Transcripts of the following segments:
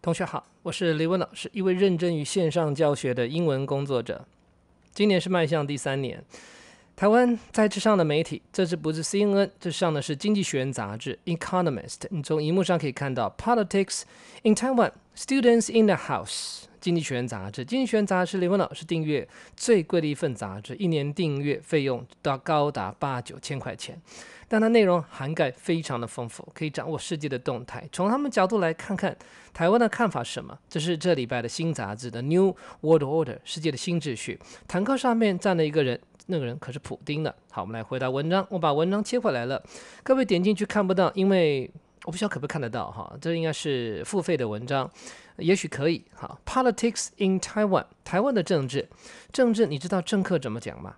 同学好，我是李文老师，一位认真于线上教学的英文工作者。今年是迈向第三年。台湾在之上的媒体，这次不是 CNN，这上的是《经济学人》杂志《Economist》。你从荧幕上可以看到：Politics in Taiwan, students in the house。《经济学人》杂志，《经济学人》杂志，雷文老师订阅最贵的一份杂志，一年订阅费用都要高达八九千块钱，但它内容涵盖非常的丰富，可以掌握世界的动态。从他们角度来看，看台湾的看法什么？这是这礼拜的新杂志，《的《New World Order》，世界的新秩序。坦克上面站了一个人，那个人可是普丁的。好，我们来回答文章。我把文章切回来了，各位点进去看不到，因为。我不知道可不可以看得到哈，这应该是付费的文章，也许可以哈。Politics in Taiwan，台湾的政治，政治你知道政客怎么讲吗？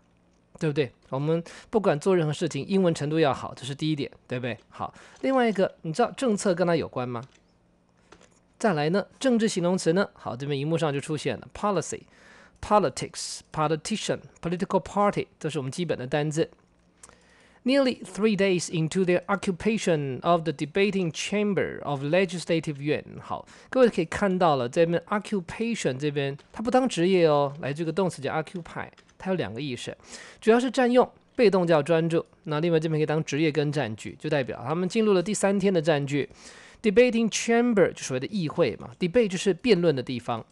对不对？我们不管做任何事情，英文程度要好，这是第一点，对不对？好，另外一个，你知道政策跟它有关吗？再来呢，政治形容词呢？好，这边荧幕上就出现了 policy、politics、politician、political party，这是我们基本的单字。Nearly three days into their occupation of the debating chamber of legislative 院，好，各位可以看到了，在边 occupation 这边，它不当职业哦。来，这个动词叫 occupy，它有两个意思，主要是占用，被动叫专注。那另外这边可以当职业跟占据，就代表他们进入了第三天的占据。Debating chamber 就所谓的议会嘛，debate 就是辩论的地方，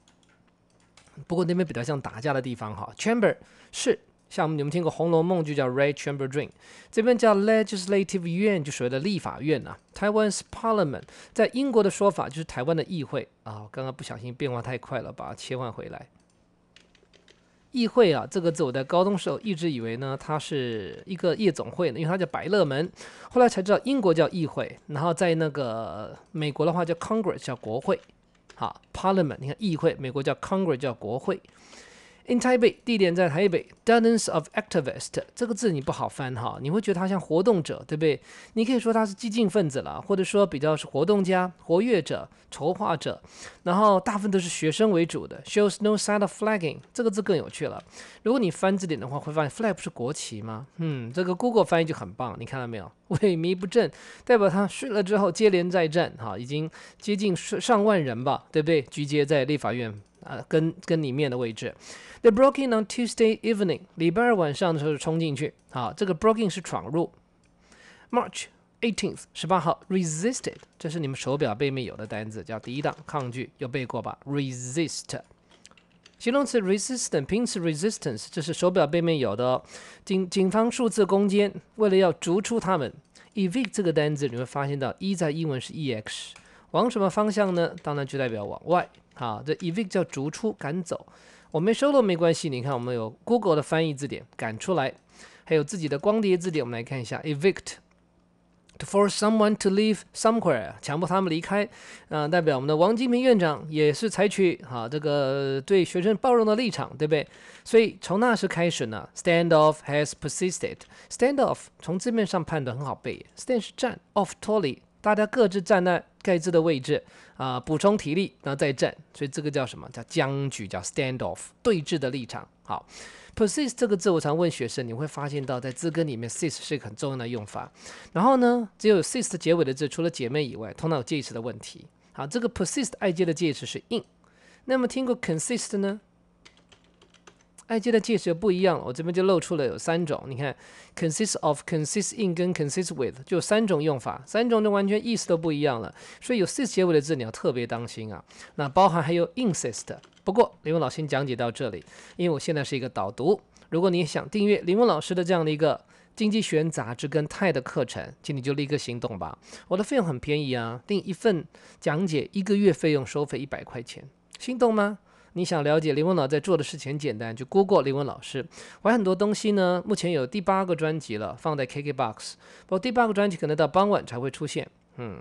不过那边比较像打架的地方哈。Chamber 是。像你们听过《红楼梦》就叫 Red Chamber Dream，这边叫 Legislative Yuan 就所谓的立法院啊。台湾是 Parliament 在英国的说法就是台湾的议会啊。我刚刚不小心变化太快了，把它切换回来。议会啊，这个字我在高中时候一直以为呢，它是一个夜总会呢，因为它叫百乐门。后来才知道英国叫议会，然后在那个美国的话叫 Congress 叫国会。好，Parliament，你看议会，美国叫 Congress 叫国会。In Taipei，地点在台北。Dozens of activists，这个字你不好翻哈，你会觉得它像活动者，对不对？你可以说它是激进分子了，或者说比较是活动家、活跃者、筹划者。然后大部分都是学生为主的。Shows no sign of flagging，这个字更有趣了。如果你翻字典的话，会发现 flag 不是国旗吗？嗯，这个 Google 翻译就很棒。你看到没有？萎靡不振，代表他睡了之后接连再战，哈，已经接近上万人吧，对不对？集结在立法院。啊，跟跟里面的位置，They broke in on Tuesday evening，礼拜二晚上的时候冲进去。好，这个 b r o k i n 是闯入。March eighteenth，十八号，resisted，这是你们手表背面有的单词，叫抵挡、抗拒，有背过吧？Resist，形容词 resistant，拼词 resistance，这是手表背面有的。警警方数字攻坚，为了要逐出他们，evict 这个单词，你们发现到 e 在英文是 ex，往什么方向呢？当然就代表往外。好，这 evict 叫逐出、赶走。我没收了没关系，你看我们有 Google 的翻译字典，赶出来，还有自己的光碟字典，我们来看一下 evict，to force someone to leave somewhere，强迫他们离开。啊，代表我们的王金平院长也是采取哈这个对学生包容的立场，对不对？所以从那时开始呢，standoff has persisted。standoff 从字面上判断很好背，stand 是站，off 脱离，大家各自在那。盖茨的位置，啊，补充体力，然后再战，所以这个叫什么？叫僵局，叫 standoff，对峙的立场。好，persist 这个字，我常问学生，你会发现到在字根里面 s i s t 是一个很重要的用法。然后呢，只有 s i s t 结尾的字，除了姐妹以外，通常有介词的问题。好，这个 persist 爱接的介词是 in。那么听过 consist 呢？i 及的介词不一样了，我这边就露出了有三种，你看，consist of，consist in，跟 consist with，就三种用法，三种就完全意思都不一样了，所以有 s i 结尾的字你要特别当心啊。那包含还有 insist。不过林文老师先讲解到这里，因为我现在是一个导读。如果你想订阅林文老师的这样的一个《经济学人》杂志跟泰的课程，请你就立刻行动吧。我的费用很便宜啊，订一份讲解一个月费用收费一百块钱，心动吗？你想了解林文老在做的事情？很简单，就 Google 林文老师。我还很多东西呢，目前有第八个专辑了，放在 KKBOX。不过第八个专辑可能到傍晚才会出现，嗯，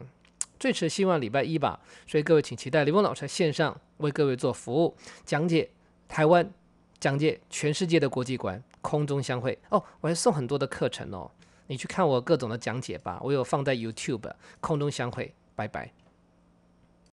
最迟希望礼拜一吧。所以各位请期待林文老师在线上为各位做服务讲解。台湾讲解全世界的国际观，空中相会哦，我还送很多的课程哦，你去看我各种的讲解吧。我有放在 YouTube 空中相会，拜拜。